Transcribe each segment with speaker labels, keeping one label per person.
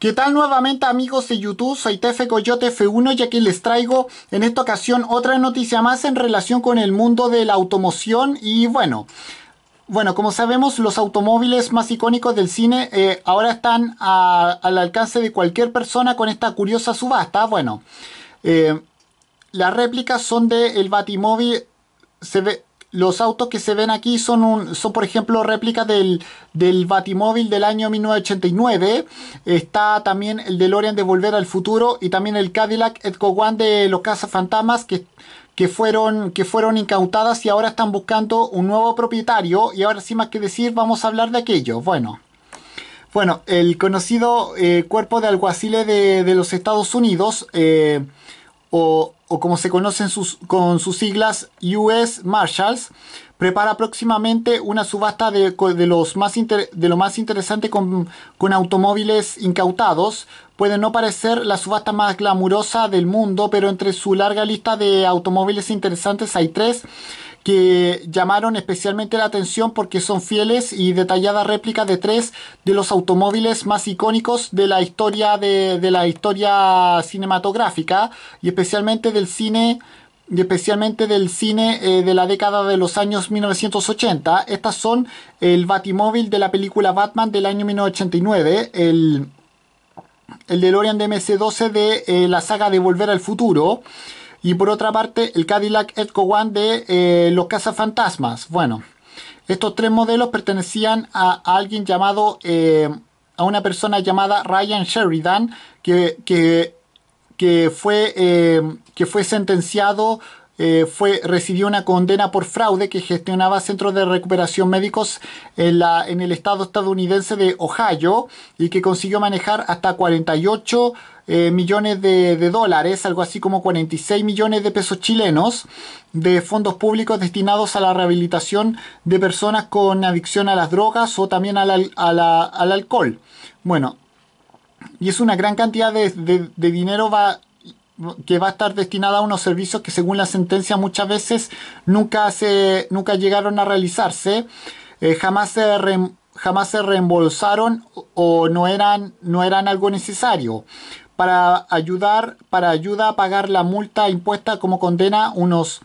Speaker 1: ¿Qué tal nuevamente amigos de YouTube? Soy Tefe Coyote F1 y aquí les traigo en esta ocasión otra noticia más en relación con el mundo de la automoción y bueno... Bueno, como sabemos, los automóviles más icónicos del cine eh, ahora están al alcance de cualquier persona con esta curiosa subasta. Bueno, eh, las réplicas son del de Batimóvil... Se los autos que se ven aquí son, un, son por ejemplo, réplicas del, del Batimóvil del año 1989. Está también el de Lorian de Volver al Futuro y también el Cadillac Edco One de los Cazafantamas que, que, fueron, que fueron incautadas y ahora están buscando un nuevo propietario. Y ahora sí más que decir, vamos a hablar de aquello. Bueno. Bueno, el conocido eh, cuerpo de alguaciles de, los Estados Unidos, eh, o o como se conocen sus, con sus siglas US Marshals, prepara próximamente una subasta de, los más de lo más interesante con, con, automóviles incautados. Puede no parecer la subasta más glamurosa del mundo, pero entre su larga lista de automóviles interesantes hay tres que llamaron especialmente la atención porque son fieles y detalladas réplicas de tres de los automóviles más icónicos de la historia de, la historia cinematográfica y especialmente del cine y especialmente del cine eh, de la década de los años 1980. Estas son el Batimóvil de la película Batman del año 1989, el, el DeLorean de MC-12 de eh, la saga de Volver al Futuro, y por otra parte, el Cadillac Echo One de eh, los cazafantasmas. Bueno, estos tres modelos pertenecían a alguien llamado, eh, a una persona llamada Ryan Sheridan, que, que, fue, eh, que fue sentenciado eh, fue, recibió una condena por fraude que gestionaba centros de recuperación médicos en, la, en el estado estadounidense de Ohio y que consiguió manejar hasta 48 eh, millones de, dólares, algo así como 46 millones de pesos chilenos, de fondos públicos destinados a la rehabilitación de personas con adicción a las drogas o también al alcohol. Bueno, y es una gran cantidad de, de dinero va que va a estar destinada a unos servicios que según la sentencia muchas veces nunca, se, nunca llegaron a realizarse, eh, jamás, se jamás se reembolsaron o no eran, no eran algo necesario. Para ayudar, para ayuda a pagar la multa impuesta como condena, unos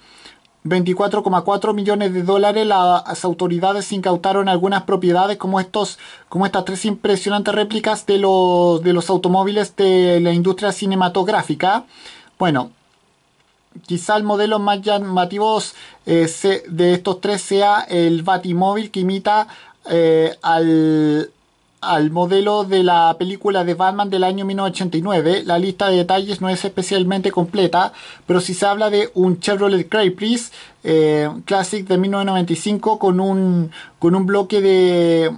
Speaker 1: 24,4 millones de dólares, las autoridades incautaron algunas propiedades como, estos, como estas tres impresionantes réplicas de los, automóviles de la industria cinematográfica. Bueno, quizá el modelo más llamativo eh, de estos tres sea el Batimóvil que imita eh, al, al modelo de la película de Batman del año 1989, la lista de detalles no es especialmente completa, pero si se habla de un Chevrolet Caprice eh, Classic de 1995 con un, con un bloque de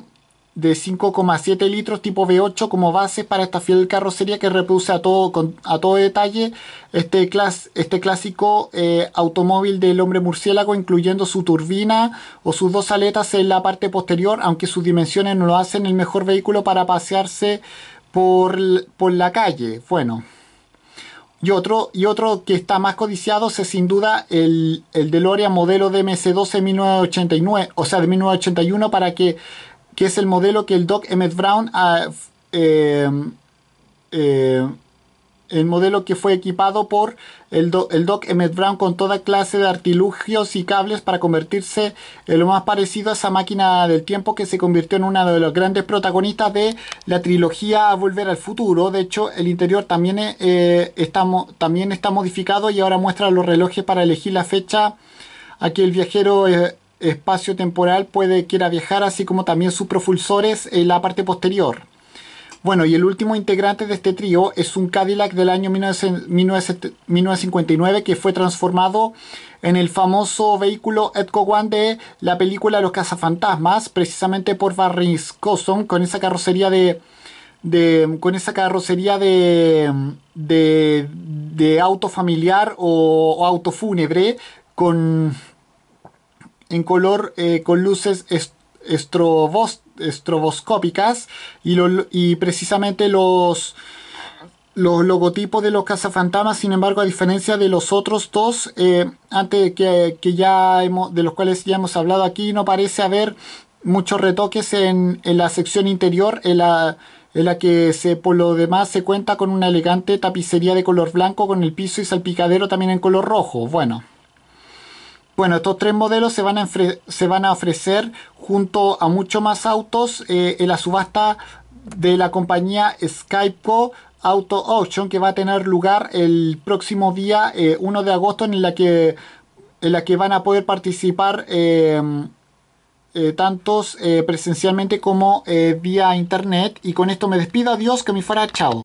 Speaker 1: de 5,7 litros tipo V8 como base para esta fiel carrocería que reproduce a todo, a todo detalle este, este clásico eh, automóvil del hombre murciélago incluyendo su turbina o sus dos aletas en la parte posterior aunque sus dimensiones no lo hacen el mejor vehículo para pasearse por, la calle bueno y otro, y otro que está más codiciado es sin duda el, el DeLorean modelo DMC-12 1989, o sea, de 1981 para que que es el modelo que el Doc Emmett Brown eh, eh, el modelo que fue equipado por el, Doc Emmett Brown con toda clase de artilugios y cables para convertirse en lo más parecido a esa máquina del tiempo que se convirtió en uno de los grandes protagonistas de la trilogía Volver al Futuro. De hecho, el interior también, eh, está, también está modificado y ahora muestra los relojes para elegir la fecha a que el viajero espacio temporal puede quiera viajar, así como también sus propulsores en la parte posterior. Bueno, y el último integrante de este trío es un Cadillac del año 1959 que fue transformado en el famoso vehículo Ed One de la película Los Cazafantasmas, precisamente por Barry Cosson, con esa carrocería de, de, con esa carrocería de, de, auto familiar o, o auto fúnebre, con en color eh, con luces estroboscópicas y, y precisamente los los logotipos de los cazafantamas sin embargo, a diferencia de los otros dos, eh, antes que, ya hemos, de los cuales ya hemos hablado aquí, no parece haber muchos retoques en, la sección interior, en la, en la que se, por lo demás se cuenta con una elegante tapicería de color blanco con el piso y salpicadero también en color rojo. Bueno. Bueno, estos tres modelos se van a, se van a ofrecer junto a muchos más autos eh, en la subasta de la compañía Skypeco Auto Auction que va a tener lugar el próximo día 1 eh, de agosto en la que, en la que van a poder participar em, eh, tantos presencialmente como vía internet y con esto me despido adiós que me fuera chao